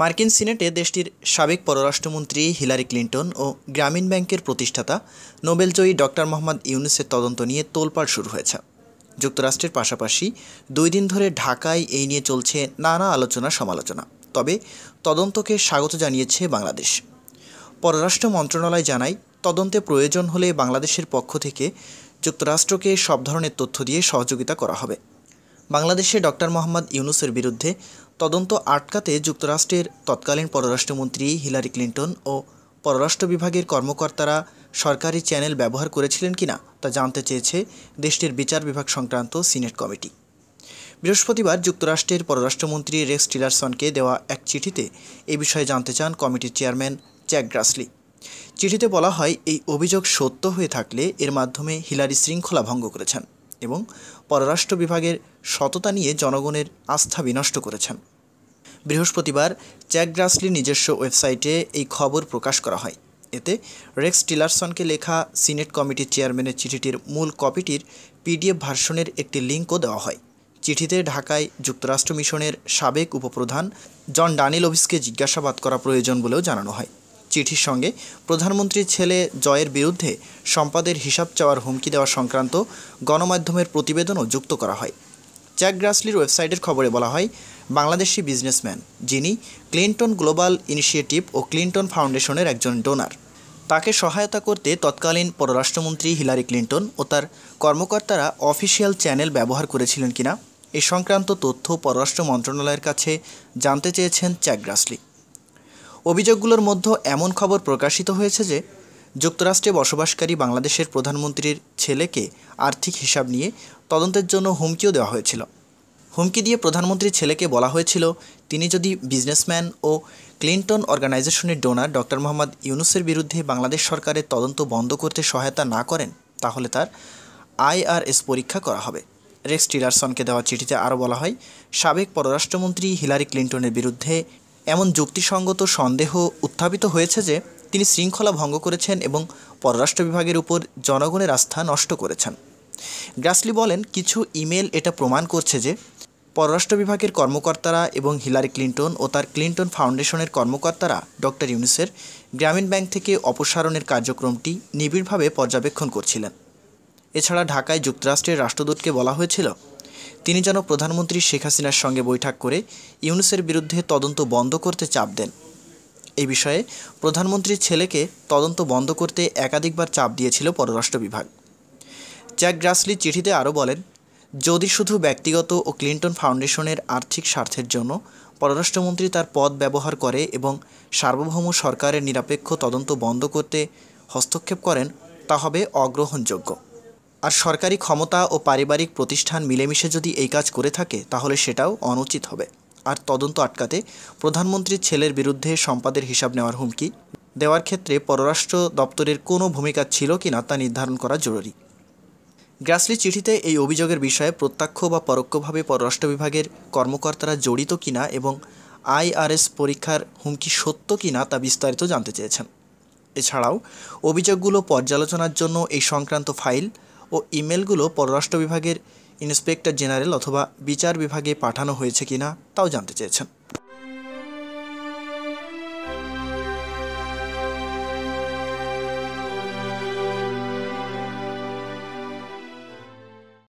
মার্কিন সিনেটে দেশটির সাবেক পররাষ্ট্রমন্ত্রী হিলারি ক্লিন্টন ও গ্রামীণ ব্যাংকের প্রতিষ্ঠাতা নোবেলজয়ী ডক্টর মোহাম্মদ ইউনুসের তদন্ত নিয়ে তোলপাড় শুরু হয়েছে যুক্তরাষ্ট্রের পাশাপাশি দুই দিন ধরে ঢাকায় এই নিয়ে চলছে নানা আলোচনা সমালোচনা তবে তদন্তকে স্বাগত জানিয়েছে বাংলাদেশ পররাষ্ট্র মন্ত্রণালয় জানায় তদন্তে প্রয়োজন হলে বাংলাদেশের পক্ষ থেকে যুক্তরাষ্ট্রকে সব ধরনের তথ্য দিয়ে সহযোগিতা করা হবে বাংলাদেশে ডক্টর মোহাম্মদ ইউনুসের বিরুদ্ধে তদন্ত আটকাতে যুক্তরাষ্ট্রের তৎকালীন পররাষ্ট্রমন্ত্রী হিলারি ক্লিন্টন ও পররাষ্ট্র বিভাগের কর্মকর্তারা সরকারি চ্যানেল ব্যবহার করেছিলেন কিনা তা জানতে চেয়েছে দেশটির বিচার বিভাগ সংক্রান্ত সিনেট কমিটি বৃহস্পতিবার যুক্তরাষ্ট্রের পররাষ্ট্রমন্ত্রী রেক্স টিলারসনকে দেওয়া এক চিঠিতে এ বিষয়ে জানতে চান কমিটির চেয়ারম্যান জ্যাক গ্রাসলি চিঠিতে বলা হয় এই অভিযোগ সত্য হয়ে থাকলে এর মাধ্যমে হিলারি শৃঙ্খলা ভঙ্গ করেছেন এবং পররাষ্ট্র বিভাগের সততা নিয়ে জনগণের আস্থা বিনষ্ট করেছেন বৃহস্পতিবার চ্যাক গ্রাসলির নিজস্ব ওয়েবসাইটে এই খবর প্রকাশ করা হয় এতে রেক্স টিলারসনকে লেখা সিনেট কমিটির চেয়ারম্যানের চিঠিটির মূল কপিটির পিডিএফ ভার্সনের একটি লিঙ্কও দেওয়া হয় চিঠিতে ঢাকায় যুক্তরাষ্ট্র মিশনের সাবেক উপপ্রধান জন ডানিলোভিসকে জিজ্ঞাসাবাদ করা প্রয়োজন বলেও জানানো হয় চিঠির সঙ্গে প্রধানমন্ত্রীর ছেলে জয়ের বিরুদ্ধে সম্পাদের হিসাব চাওয়ার হুমকি দেওয়া সংক্রান্ত গণমাধ্যমের প্রতিবেদনও যুক্ত করা হয় চ্যাক গ্রাসলির ওয়েবসাইটের খবরে বলা হয় বাংলাদেশি বিজনেসম্যান যিনি ক্লিন্টন গ্লোবাল ইনিশিয়েটিভ ও ক্লিন্টন ফাউন্ডেশনের একজন ডোনার তাকে সহায়তা করতে তৎকালীন পররাষ্ট্রমন্ত্রী হিলারি ক্লিন্টন ও তার কর্মকর্তারা অফিসিয়াল চ্যানেল ব্যবহার করেছিলেন কিনা এ সংক্রান্ত তথ্য পররাষ্ট্র মন্ত্রণালয়ের কাছে জানতে চেয়েছেন চ্যাক গ্রাসলি অভিযোগগুলোর মধ্যে এমন খবর প্রকাশিত হয়েছে যে যুক্তরাষ্ট্রে বসবাসকারী বাংলাদেশের প্রধানমন্ত্রীর ছেলেকে আর্থিক হিসাব নিয়ে তদন্তের জন্য হুমকিও দেওয়া হয়েছিল হুমকি দিয়ে প্রধানমন্ত্রীর ছেলেকে বলা হয়েছিল তিনি যদি বিজনেসম্যান ও ক্লিন্টন অর্গানাইজেশনের ডোনার ডক্টর মোহাম্মদ ইউনুসের বিরুদ্ধে বাংলাদেশ সরকারের তদন্ত বন্ধ করতে সহায়তা না করেন তাহলে তার আইআরএস পরীক্ষা করা হবে রেক্স টিলারসনকে দেওয়া চিঠিতে আরও বলা হয় সাবেক পররাষ্ট্রমন্ত্রী হিলারি ক্লিন্টনের বিরুদ্ধে এমন যুক্তিসঙ্গত সন্দেহ উত্থাপিত হয়েছে যে তিনি শৃঙ্খলা ভঙ্গ করেছেন এবং পররাষ্ট্র বিভাগের উপর জনগণের আস্থা নষ্ট করেছেন গ্রাসলি বলেন কিছু ইমেল এটা প্রমাণ করছে যে পররাষ্ট্র বিভাগের কর্মকর্তারা এবং হিলারি ক্লিন্টন ও তার ক্লিন্টন ফাউন্ডেশনের কর্মকর্তারা ডক্টর ইউনিসের গ্রামীণ ব্যাংক থেকে অপসারণের কার্যক্রমটি নিবিড়ভাবে পর্যবেক্ষণ করছিলেন এছাড়া ঢাকায় যুক্তরাষ্ট্রের রাষ্ট্রদূতকে বলা হয়েছিল তিনি যেন প্রধানমন্ত্রী শেখ হাসিনার সঙ্গে বৈঠক করে ইউনুসের বিরুদ্ধে তদন্ত বন্ধ করতে চাপ দেন এ বিষয়ে প্রধানমন্ত্রীর ছেলেকে তদন্ত বন্ধ করতে একাধিকবার চাপ দিয়েছিল পররাষ্ট্র বিভাগ জ্যাক গ্রাসলি চিঠিতে আরও বলেন যদি শুধু ব্যক্তিগত ও ক্লিন্টন ফাউন্ডেশনের আর্থিক স্বার্থের জন্য পররাষ্ট্রমন্ত্রী তার পদ ব্যবহার করে এবং সার্বভৌম সরকারের নিরপেক্ষ তদন্ত বন্ধ করতে হস্তক্ষেপ করেন তা হবে অগ্রহণযোগ্য আর সরকারি ক্ষমতা ও পারিবারিক প্রতিষ্ঠান মিলেমিশে যদি এই কাজ করে থাকে তাহলে সেটাও অনুচিত হবে আর তদন্ত আটকাতে প্রধানমন্ত্রীর ছেলের বিরুদ্ধে সম্পাদের হিসাব নেওয়ার হুমকি দেওয়ার ক্ষেত্রে পররাষ্ট্র দপ্তরের কোনো ভূমিকা ছিল কি না তা নির্ধারণ করা জরুরি গ্রাসলি চিঠিতে এই অভিযোগের বিষয়ে প্রত্যক্ষ বা পরোক্ষভাবে পররাষ্ট্র বিভাগের কর্মকর্তারা জড়িত কিনা এবং আইআরএস পরীক্ষার হুমকি সত্য কিনা তা বিস্তারিত জানতে চেয়েছেন এছাড়াও অভিযোগগুলো পর্যালোচনার জন্য এই সংক্রান্ত ফাইল ও ইমেলগুলো পররাষ্ট্র বিভাগের ইন্সপেক্টর জেনারেল অথবা বিচার বিভাগে পাঠানো হয়েছে কিনা তাও জানতে চেয়েছেন